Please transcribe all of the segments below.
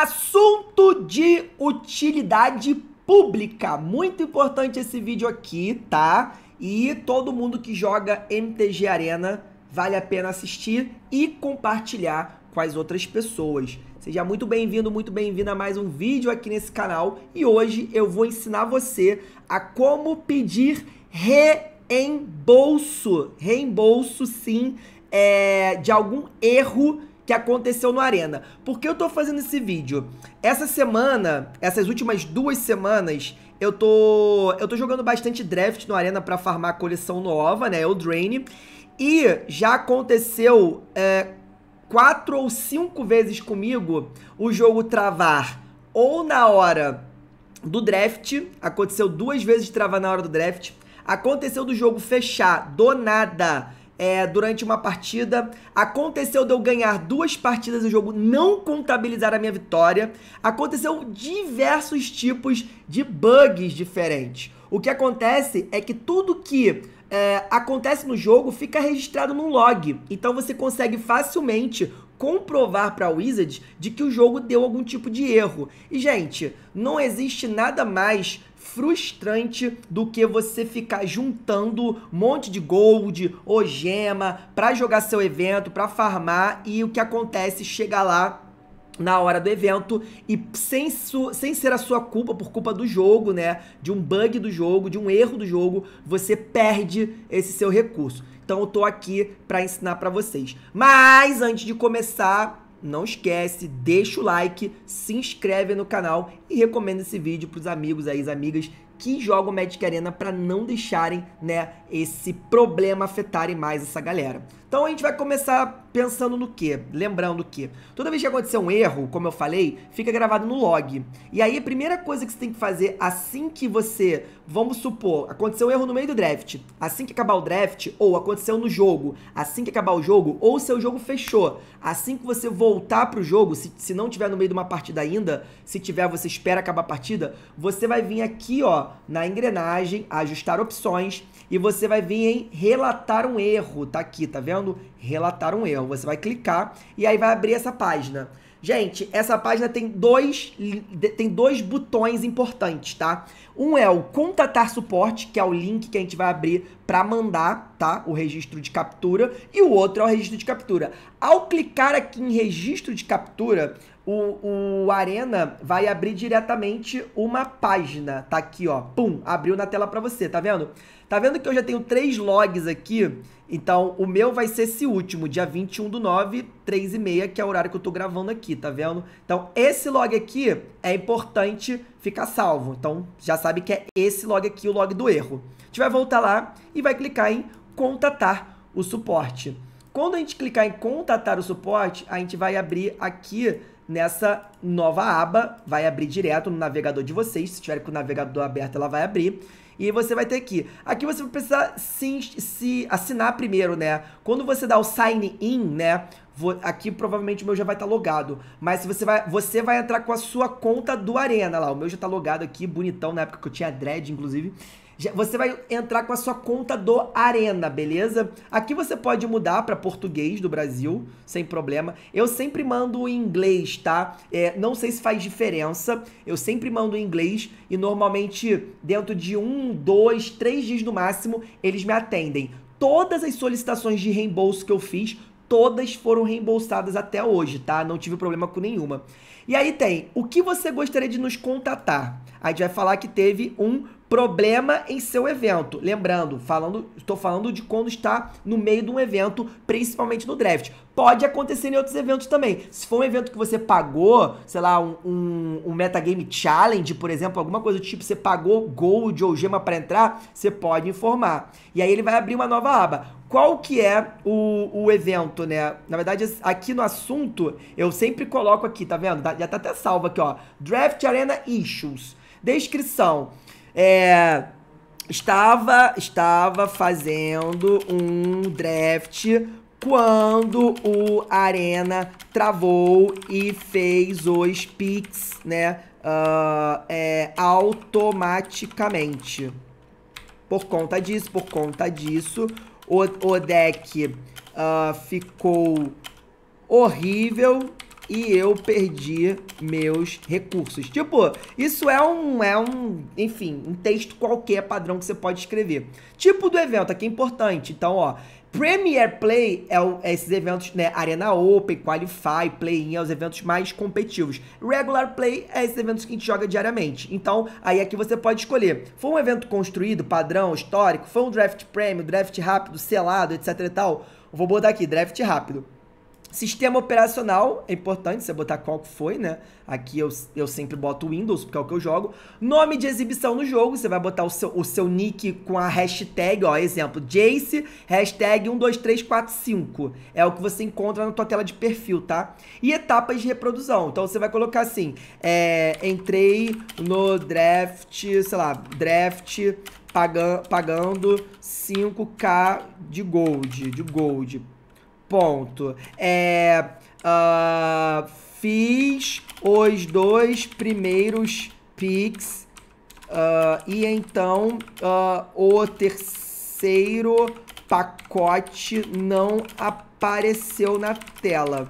Assunto de utilidade pública. Muito importante esse vídeo aqui, tá? E todo mundo que joga MTG Arena vale a pena assistir e compartilhar com as outras pessoas. Seja muito bem-vindo, muito bem-vinda a mais um vídeo aqui nesse canal e hoje eu vou ensinar você a como pedir reembolso, reembolso sim, é, de algum erro que aconteceu no Arena. Por que eu tô fazendo esse vídeo? Essa semana, essas últimas duas semanas, eu tô eu tô jogando bastante draft no Arena para farmar a coleção nova, né, o Drain. E já aconteceu é, quatro ou cinco vezes comigo o jogo travar ou na hora do draft, aconteceu duas vezes travar na hora do draft, aconteceu do jogo fechar do nada é, durante uma partida. Aconteceu de eu ganhar duas partidas do jogo, não contabilizar a minha vitória. Aconteceu diversos tipos de bugs diferentes. O que acontece é que tudo que é, acontece no jogo fica registrado num log. Então você consegue facilmente comprovar para a Wizard de que o jogo deu algum tipo de erro. E gente, não existe nada mais frustrante do que você ficar juntando um monte de gold ou gema para jogar seu evento, para farmar e o que acontece chega lá na hora do evento e sem, sem ser a sua culpa, por culpa do jogo, né? De um bug do jogo, de um erro do jogo, você perde esse seu recurso. Então eu tô aqui para ensinar para vocês. Mas antes de começar, não esquece, deixa o like, se inscreve no canal e recomenda esse vídeo para os amigos aí, as amigas que jogam Magic Arena para não deixarem, né, esse problema afetarem mais essa galera. Então a gente vai começar pensando no que? Lembrando que toda vez que acontecer um erro, como eu falei, fica gravado no log. E aí a primeira coisa que você tem que fazer assim que você, vamos supor, aconteceu um erro no meio do draft, assim que acabar o draft, ou aconteceu no jogo, assim que acabar o jogo, ou seu jogo fechou, assim que você voltar pro jogo, se, se não tiver no meio de uma partida ainda, se tiver você espera acabar a partida, você vai vir aqui ó, na engrenagem, ajustar opções, e você vai vir em relatar um erro, tá aqui, tá vendo? querendo relatar um erro. Você vai clicar e aí vai abrir essa página. Gente, essa página tem dois, tem dois botões importantes, tá? Um é o contatar suporte, que é o link que a gente vai abrir para mandar, tá? O registro de captura. E o outro é o registro de captura. Ao clicar aqui em registro de captura, o, o Arena vai abrir diretamente uma página. Tá aqui, ó. Pum, abriu na tela para você, tá vendo? Tá vendo que eu já tenho três logs aqui? Então, o meu vai ser esse último, dia 21 do 9, 3 e meia, que é o horário que eu tô gravando aqui, tá vendo? Então, esse log aqui é importante ficar salvo. Então, já sabe que é esse log aqui, o log do erro. A gente vai voltar lá e vai clicar em contatar o suporte. Quando a gente clicar em contatar o suporte, a gente vai abrir aqui nessa nova aba, vai abrir direto no navegador de vocês, se tiver com o navegador aberto ela vai abrir, e você vai ter aqui. Aqui você vai precisar se, se assinar primeiro, né? Quando você dá o sign in, né? Vou, aqui provavelmente o meu já vai estar tá logado, mas você vai, você vai entrar com a sua conta do Arena lá, o meu já está logado aqui, bonitão, na época que eu tinha dread, inclusive, você vai entrar com a sua conta do Arena, beleza? Aqui você pode mudar para português do Brasil, sem problema. Eu sempre mando em inglês, tá? É, não sei se faz diferença. Eu sempre mando em inglês e normalmente dentro de um, dois, três dias no máximo eles me atendem. Todas as solicitações de reembolso que eu fiz, todas foram reembolsadas até hoje, tá? Não tive problema com nenhuma. E aí tem o que você gostaria de nos contatar. A gente vai falar que teve um problema em seu evento. Lembrando, falando, estou falando de quando está no meio de um evento, principalmente no draft. Pode acontecer em outros eventos também. Se for um evento que você pagou, sei lá, um, um, um metagame challenge, por exemplo, alguma coisa do tipo, você pagou gold ou gema para entrar, você pode informar. E aí ele vai abrir uma nova aba. Qual que é o, o evento, né? Na verdade, aqui no assunto, eu sempre coloco aqui, tá vendo? Já tá até salvo aqui, ó. Draft Arena Issues. Descrição. É, estava, estava fazendo um draft quando o Arena travou e fez os picks, né? Uh, é, automaticamente. Por conta disso, por conta disso, o, o deck uh, ficou horrível, e eu perdi meus recursos. Tipo, isso é um, é um, enfim, um texto qualquer padrão que você pode escrever. Tipo do evento, aqui é importante. Então, ó, Premier Play é, o, é, esses eventos, né? Arena Open, Qualify, Play-in, é os eventos mais competitivos. Regular Play é esses eventos que a gente joga diariamente. Então, aí aqui é você pode escolher. Foi um evento construído, padrão, histórico? Foi um draft prêmio, draft rápido, selado, etc e tal? Vou botar aqui, draft rápido. Sistema operacional, é importante você botar qual que foi, né? Aqui eu, eu sempre boto Windows, porque é o que eu jogo. Nome de exibição no jogo, você vai botar o seu, o seu nick com a hashtag, ó, exemplo, Jace, hashtag 12345. É o que você encontra na tua tela de perfil, tá? E etapas de reprodução. Então você vai colocar assim, é, entrei no draft, sei lá, draft pagando 5k de gold, de gold ponto. É, uh, fiz os dois primeiros picks uh, ah, e então uh, o terceiro pacote não apareceu na tela.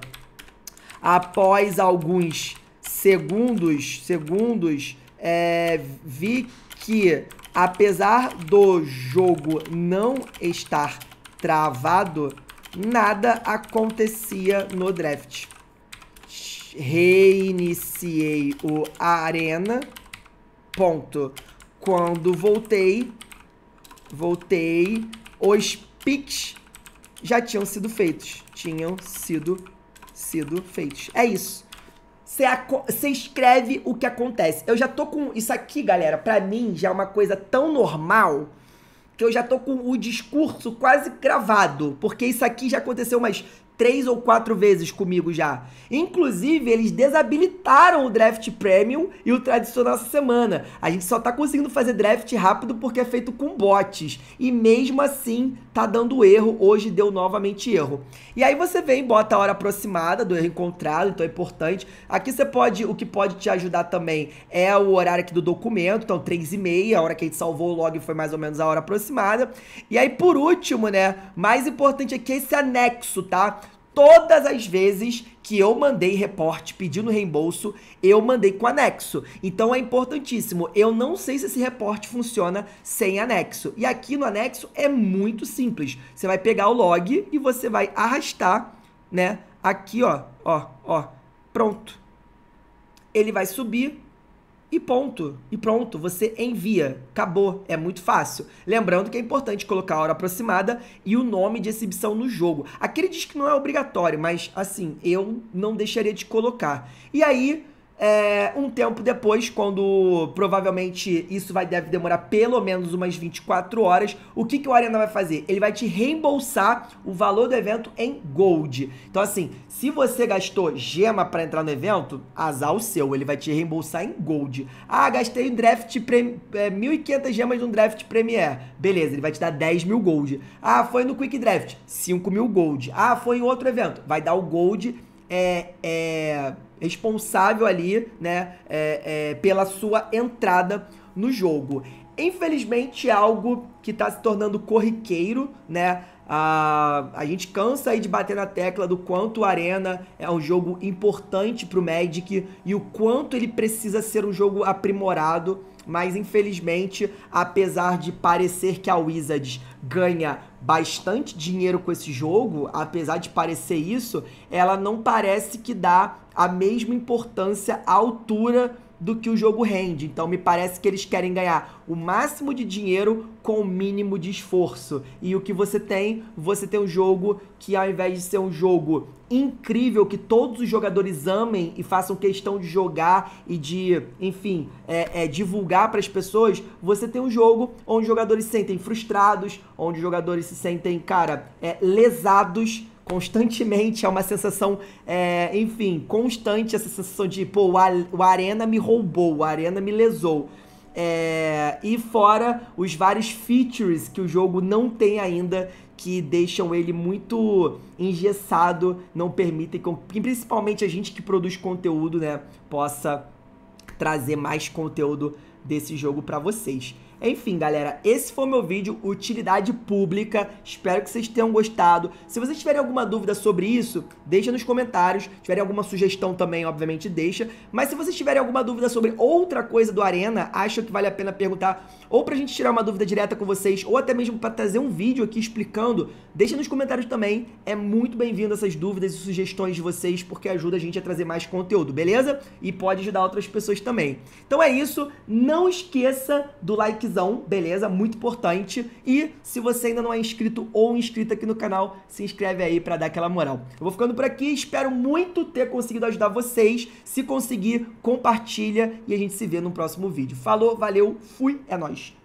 Após alguns segundos, segundos, é, vi que apesar do jogo não estar travado, nada acontecia no draft. Reiniciei o Arena. Ponto. Quando voltei, voltei, os picks já tinham sido feitos. Tinham sido, sido feitos. É isso. Você escreve o que acontece. Eu já tô com isso aqui, galera. Pra mim, já é uma coisa tão normal que eu já tô com o discurso quase cravado, porque isso aqui já aconteceu umas três ou quatro vezes comigo já. Inclusive, eles desabilitaram o draft premium e o tradicional essa semana. A gente só tá conseguindo fazer draft rápido porque é feito com bots. E mesmo assim, tá dando erro. Hoje deu novamente erro. E aí você vem, bota a hora aproximada do erro encontrado, então é importante. Aqui você pode, o que pode te ajudar também é o horário aqui do documento, então três e meia, a hora que a gente salvou o log foi mais ou menos a hora aproximada. E aí, por último, né, mais importante aqui é esse anexo, tá? Todas as vezes que eu mandei reporte pedindo reembolso, eu mandei com anexo. Então é importantíssimo. Eu não sei se esse reporte funciona sem anexo. E aqui no anexo é muito simples. Você vai pegar o log e você vai arrastar, né? Aqui, ó, ó, ó. Pronto. Ele vai subir e ponto. E pronto, você envia. Acabou, é muito fácil. Lembrando que é importante colocar a hora aproximada e o nome de exibição no jogo. Aqui ele diz que não é obrigatório, mas assim, eu não deixaria de colocar. E aí, é, um tempo depois, quando provavelmente isso vai deve demorar pelo menos umas 24 horas, o que, que o Arena vai fazer? Ele vai te reembolsar o valor do evento em gold. Então, assim, se você gastou gema para entrar no evento, azar o seu, ele vai te reembolsar em gold. Ah, gastei um draft prem, é, 1.500 gemas num draft Premier. Beleza, ele vai te dar 10 mil gold. Ah, foi no Quick Draft, 5 mil gold. Ah, foi em outro evento, vai dar o gold é, é responsável ali, né, é, é, pela sua entrada no jogo. Infelizmente é algo que está se tornando corriqueiro, né? A, a gente cansa aí de bater na tecla do quanto a Arena é um jogo importante para o Magic e o quanto ele precisa ser um jogo aprimorado, mas infelizmente, apesar de parecer que a Wizards ganha bastante dinheiro com esse jogo, apesar de parecer isso, ela não parece que dá a mesma importância à altura do que o jogo rende. Então me parece que eles querem ganhar o máximo de dinheiro com o mínimo de esforço. E o que você tem, você tem um jogo que ao invés de ser um jogo incrível que todos os jogadores amem e façam questão de jogar e de, enfim, é, é, divulgar para as pessoas, você tem um jogo onde os jogadores se sentem frustrados, onde os jogadores se sentem, cara, é, lesados constantemente. É uma sensação, é, enfim, constante essa sensação de, pô, o Arena me roubou, o Arena me lesou. É, e fora os vários features que o jogo não tem ainda, que deixam ele muito engessado, não permitem que principalmente a gente que produz conteúdo, né, possa trazer mais conteúdo desse jogo para vocês. Enfim, galera, esse foi o meu vídeo, utilidade pública. Espero que vocês tenham gostado. Se vocês tiverem alguma dúvida sobre isso, deixa nos comentários. Se tiverem alguma sugestão também, obviamente, deixa. Mas se vocês tiverem alguma dúvida sobre outra coisa do Arena, acho que vale a pena perguntar ou pra gente tirar uma dúvida direta com vocês, ou até mesmo para trazer um vídeo aqui explicando, deixa nos comentários também. É muito bem-vindo essas dúvidas e sugestões de vocês, porque ajuda a gente a trazer mais conteúdo, beleza? E pode ajudar outras pessoas também. Então é isso. Não esqueça do like decisão, beleza? Muito importante. E se você ainda não é inscrito ou inscrita aqui no canal, se inscreve aí para dar aquela moral. Eu vou ficando por aqui, espero muito ter conseguido ajudar vocês. Se conseguir, compartilha e a gente se vê no próximo vídeo. Falou, valeu, fui, é nós.